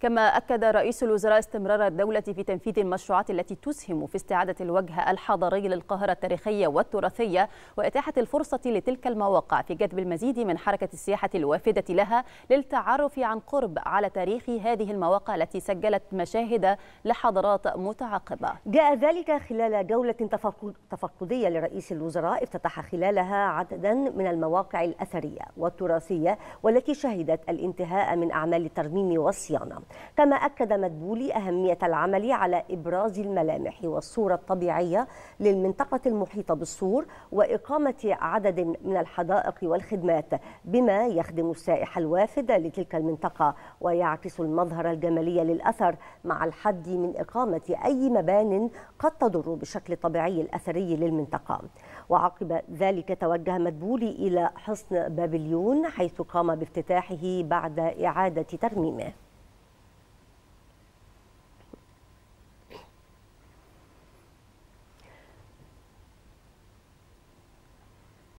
كما أكد رئيس الوزراء استمرار الدولة في تنفيذ المشروعات التي تسهم في استعادة الوجه الحضاري للقاهرة التاريخية والتراثية وإتاحة الفرصة لتلك المواقع في جذب المزيد من حركة السياحة الوافدة لها للتعرف عن قرب على تاريخ هذه المواقع التي سجلت مشاهد لحضارات متعاقبة جاء ذلك خلال جولة تفقدية لرئيس الوزراء افتتح خلالها عددا من المواقع الأثرية والتراثية والتي شهدت الانتهاء من أعمال الترميم والصيانة كما أكد مدبولي أهمية العمل على إبراز الملامح والصورة الطبيعية للمنطقة المحيطة بالسور وإقامة عدد من الحدائق والخدمات بما يخدم السائح الوافد لتلك المنطقة ويعكس المظهر الجمالي للأثر مع الحد من إقامة أي مبان قد تضر بشكل طبيعي الأثري للمنطقة وعقب ذلك توجه مدبولي إلى حصن بابليون حيث قام بافتتاحه بعد إعادة ترميمه